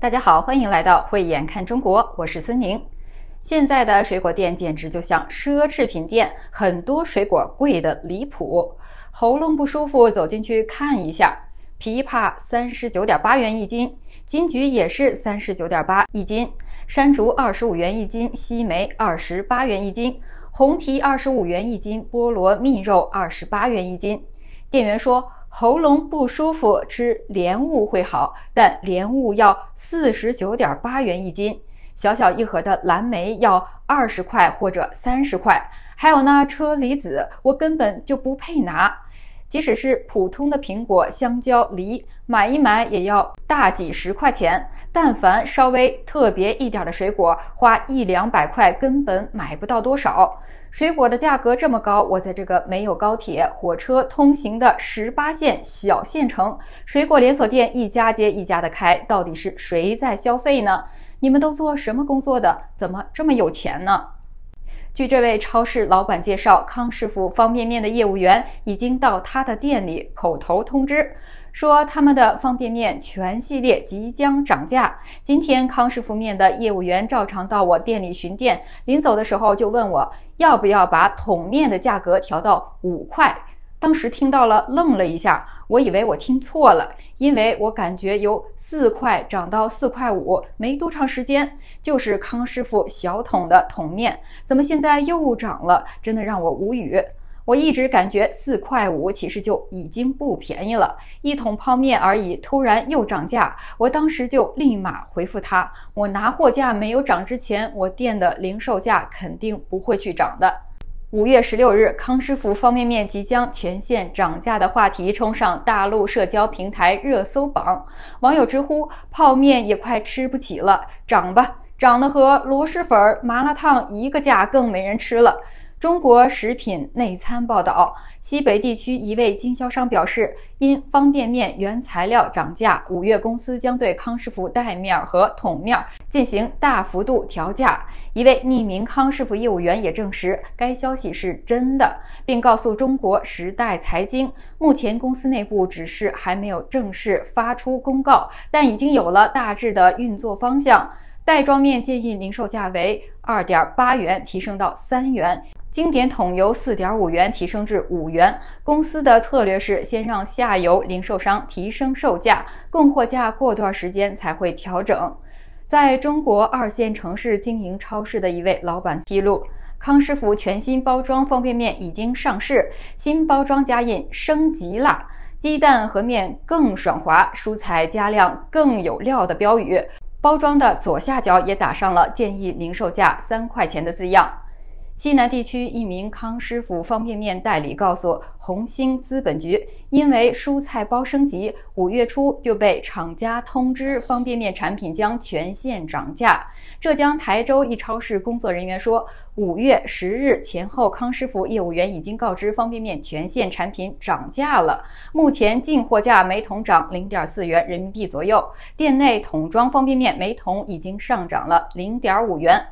大家好，欢迎来到慧眼看中国，我是孙宁。现在的水果店简直就像奢侈品店，很多水果贵得离谱。喉咙不舒服，走进去看一下，枇杷三十九点八元一斤，金桔也是三十九点八一斤，山竹二十五元一斤，西梅二十八元一斤，红提二十五元一斤，菠萝蜜肉二十八元一斤。店员说。喉咙不舒服，吃莲雾会好，但莲雾要四十九点八元一斤，小小一盒的蓝莓要二十块或者三十块。还有呢，车厘子，我根本就不配拿。即使是普通的苹果、香蕉、梨，买一买也要大几十块钱。但凡稍微特别一点的水果，花一两百块根本买不到多少。水果的价格这么高，我在这个没有高铁、火车通行的十八线小县城，水果连锁店一家接一家的开，到底是谁在消费呢？你们都做什么工作的？怎么这么有钱呢？据这位超市老板介绍，康师傅方便面的业务员已经到他的店里口头通知，说他们的方便面全系列即将涨价。今天康师傅面的业务员照常到我店里巡店，临走的时候就问我。要不要把桶面的价格调到五块？当时听到了，愣了一下，我以为我听错了，因为我感觉由四块涨到四块五，没多长时间，就是康师傅小桶的桶面，怎么现在又涨了？真的让我无语。我一直感觉四块五其实就已经不便宜了，一桶泡面而已，突然又涨价，我当时就立马回复他，我拿货价没有涨之前，我店的零售价肯定不会去涨的。五月十六日，康师傅方便面即将全线涨价的话题冲上大陆社交平台热搜榜，网友直呼泡面也快吃不起了，涨吧，涨得和螺蛳粉、麻辣烫一个价，更没人吃了。中国食品内参报道，西北地区一位经销商表示，因方便面原材料涨价，五月公司将对康师傅袋面和桶面进行大幅度调价。一位匿名康师傅业务员也证实该消息是真的，并告诉中国时代财经，目前公司内部只是还没有正式发出公告，但已经有了大致的运作方向。袋装面建议零售价为二点八元，提升到三元。经典桶油四点五元提升至五元，公司的策略是先让下游零售商提升售价，供货价过段时间才会调整。在中国二线城市经营超市的一位老板披露，康师傅全新包装方便面已经上市，新包装加印升级了，鸡蛋和面更爽滑，蔬菜加量更有料的标语，包装的左下角也打上了建议零售价三块钱的字样。西南地区一名康师傅方便面代理告诉红星资本局，因为蔬菜包升级，五月初就被厂家通知方便面产品将全线涨价。浙江台州一超市工作人员说，五月十日前后，康师傅业务员已经告知方便面全线产品涨价了。目前进货价每桶涨零点四元人民币左右，店内桶装方便面每桶已经上涨了零点五元。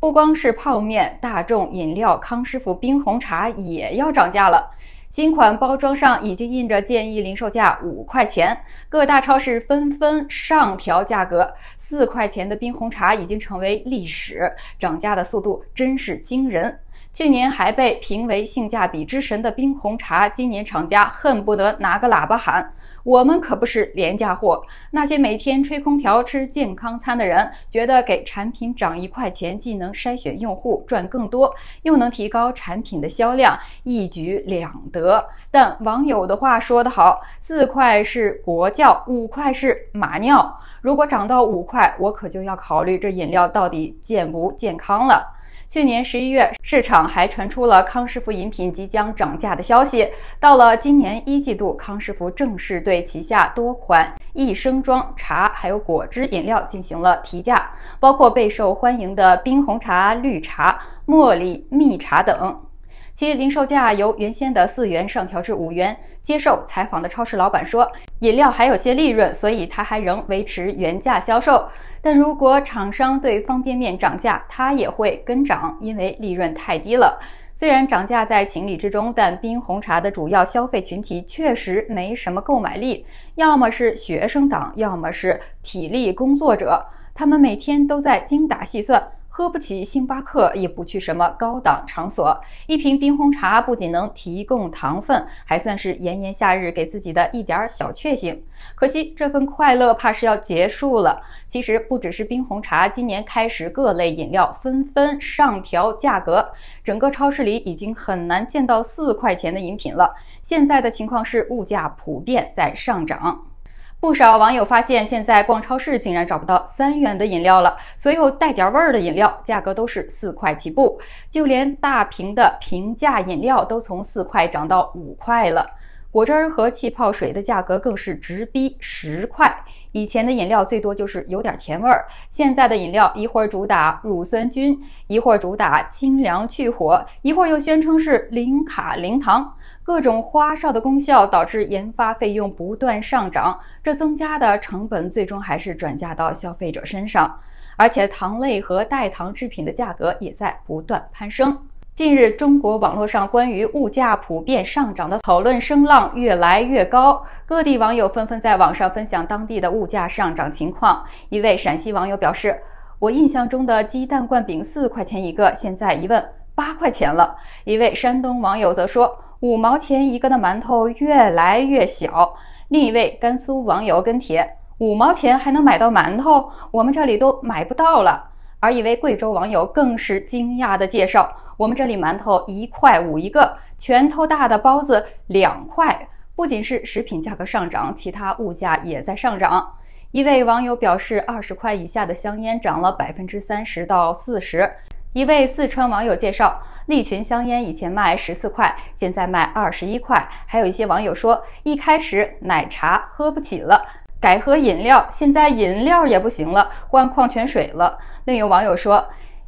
不光是泡面、大众饮料、康师傅冰红茶也要涨价了。新款包装上已经印着建议零售价五块钱，各大超市纷纷上调价格。四块钱的冰红茶已经成为历史，涨价的速度真是惊人。去年还被评为性价比之神的冰红茶，今年厂家恨不得拿个喇叭喊。我们可不是廉价货。那些每天吹空调、吃健康餐的人，觉得给产品涨一块钱，既能筛选用户赚更多，又能提高产品的销量，一举两得。但网友的话说得好：“四块是国窖，五块是马尿。”如果涨到五块，我可就要考虑这饮料到底健不健康了。去年十一月，市场还传出了康师傅饮品即将涨价的消息。到了今年一季度，康师傅正式对旗下多款一升装茶还有果汁饮料进行了提价，包括备受欢迎的冰红茶、绿茶、茉莉蜜茶等。其零售价由原先的四元上调至五元。接受采访的超市老板说：“饮料还有些利润，所以他还仍维持原价销售。但如果厂商对方便面涨价，他也会跟涨，因为利润太低了。虽然涨价在情理之中，但冰红茶的主要消费群体确实没什么购买力，要么是学生党，要么是体力工作者，他们每天都在精打细算。”喝不起星巴克，也不去什么高档场所，一瓶冰红茶不仅能提供糖分，还算是炎炎夏日给自己的一点小确幸。可惜这份快乐怕是要结束了。其实不只是冰红茶，今年开始各类饮料纷纷上调价格，整个超市里已经很难见到四块钱的饮品了。现在的情况是物价普遍在上涨。不少网友发现，现在逛超市竟然找不到三元的饮料了。所有带点味儿的饮料价格都是四块起步，就连大瓶的平价饮料都从四块涨到五块了。果汁和气泡水的价格更是直逼十块。以前的饮料最多就是有点甜味儿，现在的饮料一会儿主打乳酸菌，一会儿主打清凉去火，一会儿又宣称是零卡零糖。各种花哨的功效导致研发费用不断上涨，这增加的成本最终还是转嫁到消费者身上。而且糖类和代糖制品的价格也在不断攀升。近日，中国网络上关于物价普遍上涨的讨论声浪越来越高，各地网友纷纷在网上分享当地的物价上涨情况。一位陕西网友表示：“我印象中的鸡蛋灌饼四块钱一个，现在一问八块钱了。”一位山东网友则说。五毛钱一个的馒头越来越小。另一位甘肃网友跟帖：“五毛钱还能买到馒头？我们这里都买不到了。”而一位贵州网友更是惊讶的介绍：“我们这里馒头一块五一个，拳头大的包子两块。”不仅是食品价格上涨，其他物价也在上涨。一位网友表示：“二十块以下的香烟涨了百分之三十到四十。”一位四川网友介绍，利群香烟以前卖十四块，现在卖二十一块。还有一些网友说，一开始奶茶喝不起了，改喝饮料，现在饮料也不行了，换矿泉水了。另有网友说，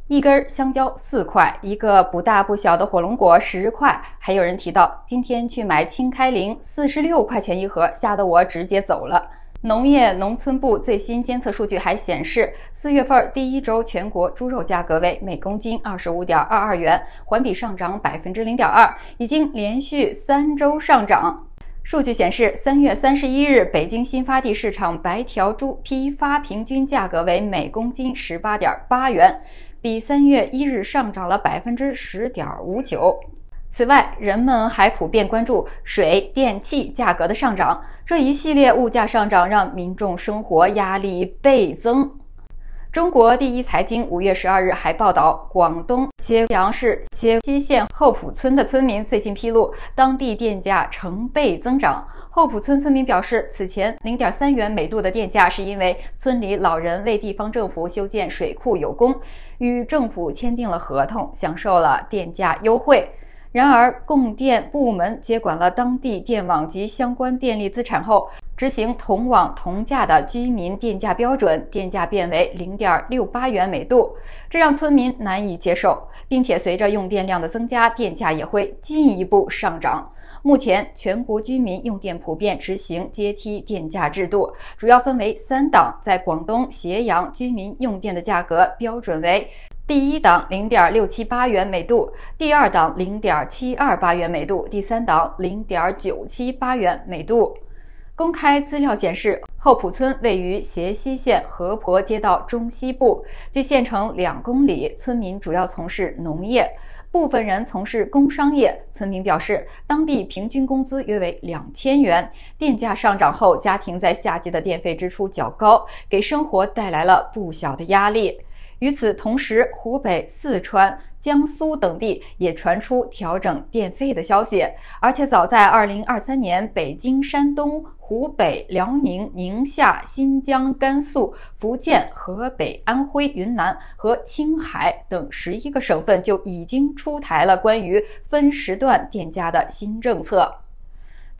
一根香蕉四块，一个不大不小的火龙果十块。还有人提到，今天去买青开灵，四十六块钱一盒，吓得我直接走了。农业农村部最新监测数据还显示，四月份第一周全国猪肉价格为每公斤二十五点二二元，环比上涨百分之零点二，已经连续三周上涨。数据显示，三月三十一日北京新发地市场白条猪批发平均价格为每公斤十八点八元，比三月一日上涨了百分之十点五九。此外，人们还普遍关注水电气价格的上涨。这一系列物价上涨让民众生活压力倍增。中国第一财经五月十二日还报道，广东揭阳市揭西县后埔村的村民最近披露，当地电价成倍增长。后埔村村民表示，此前零点三元每度的电价是因为村里老人为地方政府修建水库有功，与政府签订了合同，享受了电价优惠。然而，供电部门接管了当地电网及相关电力资产后，执行同网同价的居民电价标准，电价变为零点六八元每度，这让村民难以接受，并且随着用电量的增加，电价也会进一步上涨。目前，全国居民用电普遍执行阶梯电价制度，主要分为三档。在广东揭阳，居民用电的价格标准为。第一档零点六七八元每度，第二档零点七二八元每度，第三档零点九七八元每度。公开资料显示，后埔村位于斜西县河婆街道中西部，距县城两公里。村民主要从事农业，部分人从事工商业。村民表示，当地平均工资约为两千元。电价上涨后，家庭在夏季的电费支出较高，给生活带来了不小的压力。与此同时，湖北、四川、江苏等地也传出调整电费的消息。而且，早在二零二三年，北京、山东、湖北、辽宁、宁夏、新疆、甘肃、福建、河北、安徽、云南和青海等十一个省份就已经出台了关于分时段电价的新政策。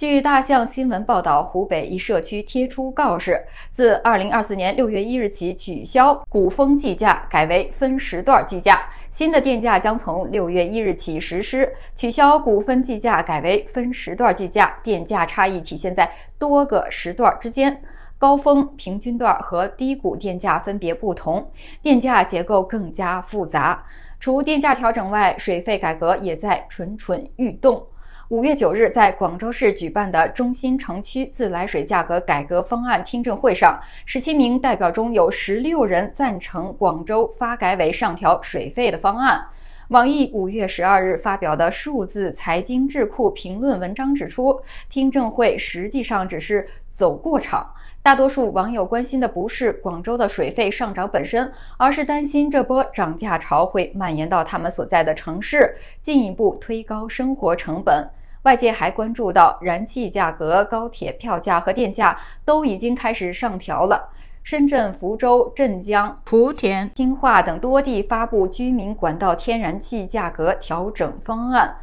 据大象新闻报道，湖北一社区贴出告示，自二零二四年六月一日起取消谷峰计价，改为分时段计价。新的电价将从六月一日起实施。取消谷分计价，改为分时段计价，电价差异体现在多个时段之间，高峰、平均段和低谷电价分别不同，电价结构更加复杂。除电价调整外，水费改革也在蠢蠢欲动。五月九日，在广州市举办的中心城区自来水价格改革方案听证会上，十七名代表中有十六人赞成广州发改委上调水费的方案。网易五月十二日发表的数字财经智库评论文章指出，听证会实际上只是走过场。大多数网友关心的不是广州的水费上涨本身，而是担心这波涨价潮会蔓延到他们所在的城市，进一步推高生活成本。外界还关注到，燃气价格、高铁票价和电价都已经开始上调了。深圳、福州、镇江、莆田、金化等多地发布居民管道天然气价格调整方案。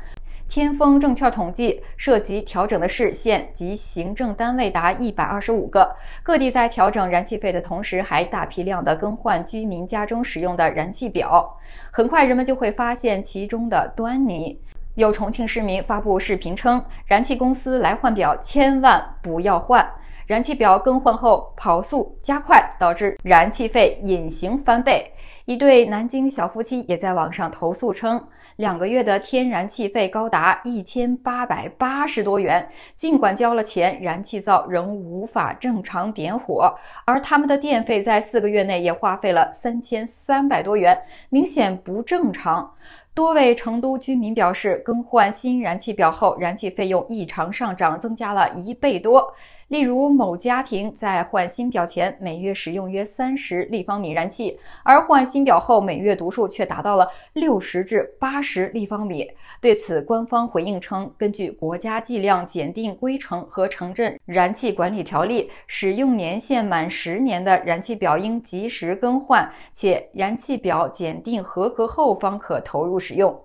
天风证券统计，涉及调整的市县及行政单位达一百二十五个。各地在调整燃气费的同时，还大批量的更换居民家中使用的燃气表。很快，人们就会发现其中的端倪。有重庆市民发布视频称，燃气公司来换表，千万不要换。燃气表更换后跑速加快，导致燃气费隐形翻倍。一对南京小夫妻也在网上投诉称，两个月的天然气费高达一千八百八十多元。尽管交了钱，燃气灶仍无法正常点火。而他们的电费在四个月内也花费了三千三百多元，明显不正常。多位成都居民表示，更换新燃气表后，燃气费用异常上涨，增加了一倍多。例如，某家庭在换新表前，每月使用约三十立方米燃气，而换新表后，每月读数却达到了六十至八十立方米。对此，官方回应称，根据国家计量检定规程和城镇燃气管理条例，使用年限满十年的燃气表应及时更换，且燃气表检定合格后方可投入使用。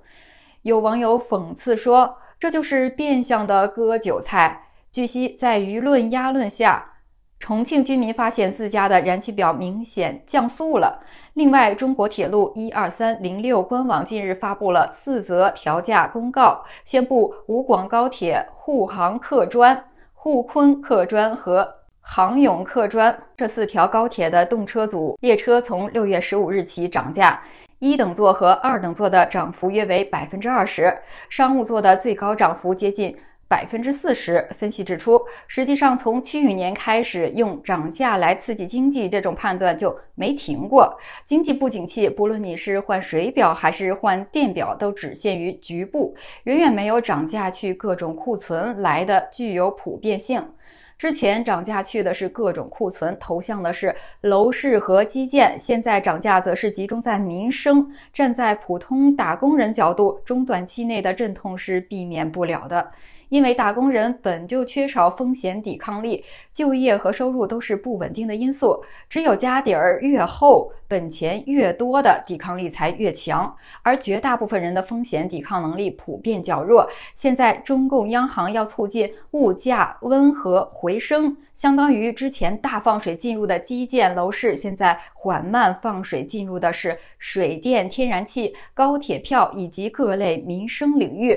有网友讽刺说：“这就是变相的割韭菜。”据悉，在舆论压论下，重庆居民发现自家的燃气表明显降速了。另外，中国铁路一二三零六官网近日发布了四则调价公告，宣布武广高铁、沪杭客专、沪昆客专和杭甬客专这四条高铁的动车组列车从六月十五日起涨价，一等座和二等座的涨幅约为百分之二十，商务座的最高涨幅接近。百分之四十，分析指出，实际上从去年开始用涨价来刺激经济，这种判断就没停过。经济不景气，不论你是换水表还是换电表，都只限于局部，远远没有涨价去各种库存来的具有普遍性。之前涨价去的是各种库存，投向的是楼市和基建，现在涨价则是集中在民生。站在普通打工人角度，中短期内的阵痛是避免不了的。因为打工人本就缺少风险抵抗力，就业和收入都是不稳定的因素。只有家底儿越厚、本钱越多的抵抗力才越强，而绝大部分人的风险抵抗能力普遍较弱。现在，中共央行要促进物价温和回升，相当于之前大放水进入的基建楼市，现在缓慢放水进入的是水电、天然气、高铁票以及各类民生领域。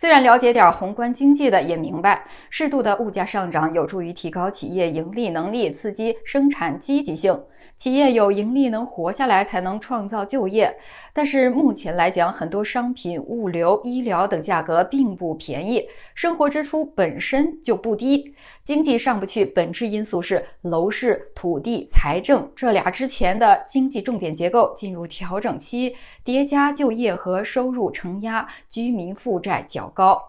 虽然了解点宏观经济的，也明白适度的物价上涨有助于提高企业盈利能力，刺激生产积极性。企业有盈利能活下来，才能创造就业。但是目前来讲，很多商品、物流、医疗等价格并不便宜，生活支出本身就不低。经济上不去，本质因素是楼市、土地、财政这俩之前的经济重点结构进入调整期，叠加就业和收入承压，居民负债较高。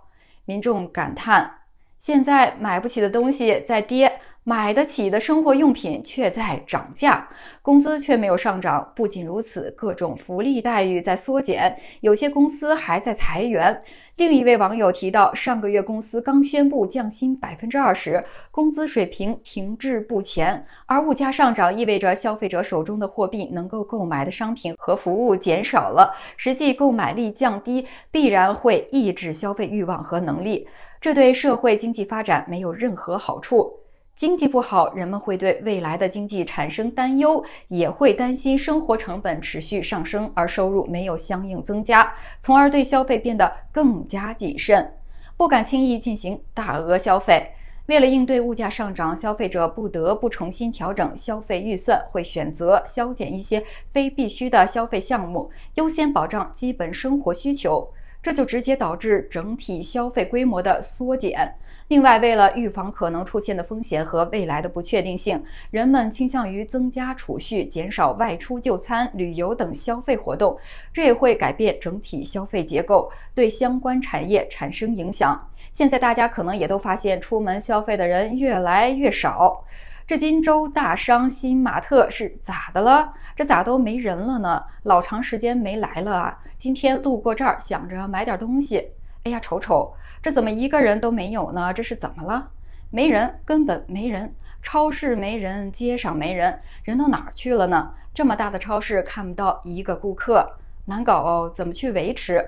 民众感叹：现在买不起的东西在跌。买得起的生活用品却在涨价，工资却没有上涨。不仅如此，各种福利待遇在缩减，有些公司还在裁员。另一位网友提到，上个月公司刚宣布降薪百分之二十，工资水平停滞不前。而物价上涨意味着消费者手中的货币能够购买的商品和服务减少了，实际购买力降低，必然会抑制消费欲望和能力，这对社会经济发展没有任何好处。经济不好，人们会对未来的经济产生担忧，也会担心生活成本持续上升而收入没有相应增加，从而对消费变得更加谨慎，不敢轻易进行大额消费。为了应对物价上涨，消费者不得不重新调整消费预算，会选择削减一些非必需的消费项目，优先保障基本生活需求。这就直接导致整体消费规模的缩减。另外，为了预防可能出现的风险和未来的不确定性，人们倾向于增加储蓄，减少外出就餐、旅游等消费活动，这也会改变整体消费结构，对相关产业产生影响。现在大家可能也都发现，出门消费的人越来越少。这金州大商新玛特是咋的了？这咋都没人了呢？老长时间没来了啊！今天路过这儿，想着买点东西。哎呀，瞅瞅，这怎么一个人都没有呢？这是怎么了？没人，根本没人。超市没人，街上没人，人都哪儿去了呢？这么大的超市看不到一个顾客，难搞哦，怎么去维持？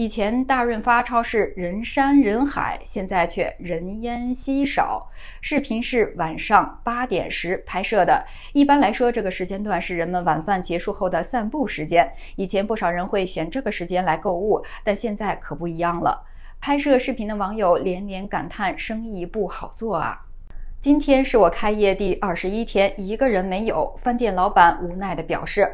以前大润发超市人山人海，现在却人烟稀少。视频是晚上八点时拍摄的。一般来说，这个时间段是人们晚饭结束后的散步时间。以前不少人会选这个时间来购物，但现在可不一样了。拍摄视频的网友连连感叹：“生意不好做啊！”今天是我开业第二十一天，一个人没有。饭店老板无奈地表示。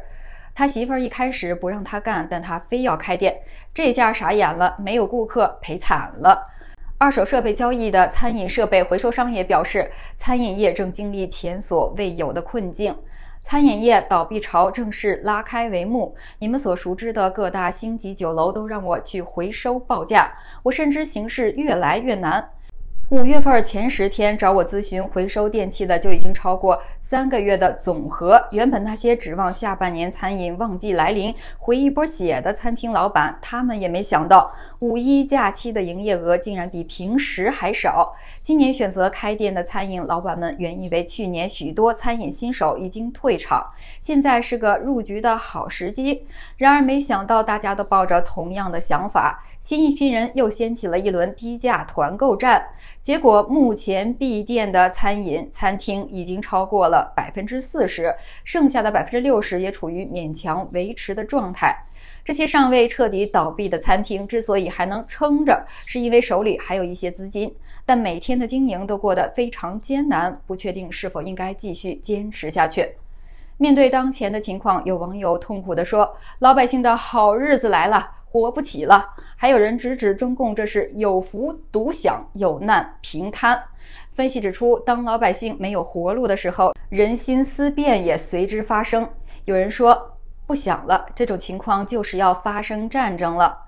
他媳妇儿一开始不让他干，但他非要开店，这下傻眼了，没有顾客，赔惨了。二手设备交易的餐饮设备回收商也表示，餐饮业正经历前所未有的困境，餐饮业倒闭潮正式拉开帷幕。你们所熟知的各大星级酒楼都让我去回收报价，我深知形势越来越难。五月份前十天找我咨询回收电器的就已经超过三个月的总和。原本那些指望下半年餐饮旺季来临回一波血的餐厅老板，他们也没想到五一假期的营业额竟然比平时还少。今年选择开店的餐饮老板们原以为去年许多餐饮新手已经退场，现在是个入局的好时机。然而，没想到大家都抱着同样的想法，新一批人又掀起了一轮低价团购战。结果，目前闭店的餐饮餐厅已经超过了百分之四十，剩下的百分之六十也处于勉强维持的状态。这些尚未彻底倒闭的餐厅之所以还能撑着，是因为手里还有一些资金，但每天的经营都过得非常艰难，不确定是否应该继续坚持下去。面对当前的情况，有网友痛苦地说：“老百姓的好日子来了，活不起了。”还有人直指中共这是有福独享，有难平摊。分析指出，当老百姓没有活路的时候，人心思变也随之发生。有人说。不响了，这种情况就是要发生战争了。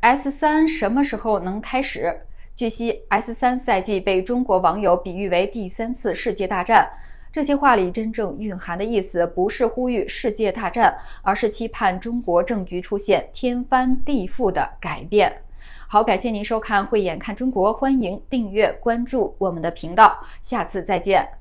S 三什么时候能开始？据悉，S 三赛季被中国网友比喻为第三次世界大战。这些话里真正蕴含的意思，不是呼吁世界大战，而是期盼中国政局出现天翻地覆的改变。好，感谢您收看《慧眼看中国》，欢迎订阅关注我们的频道，下次再见。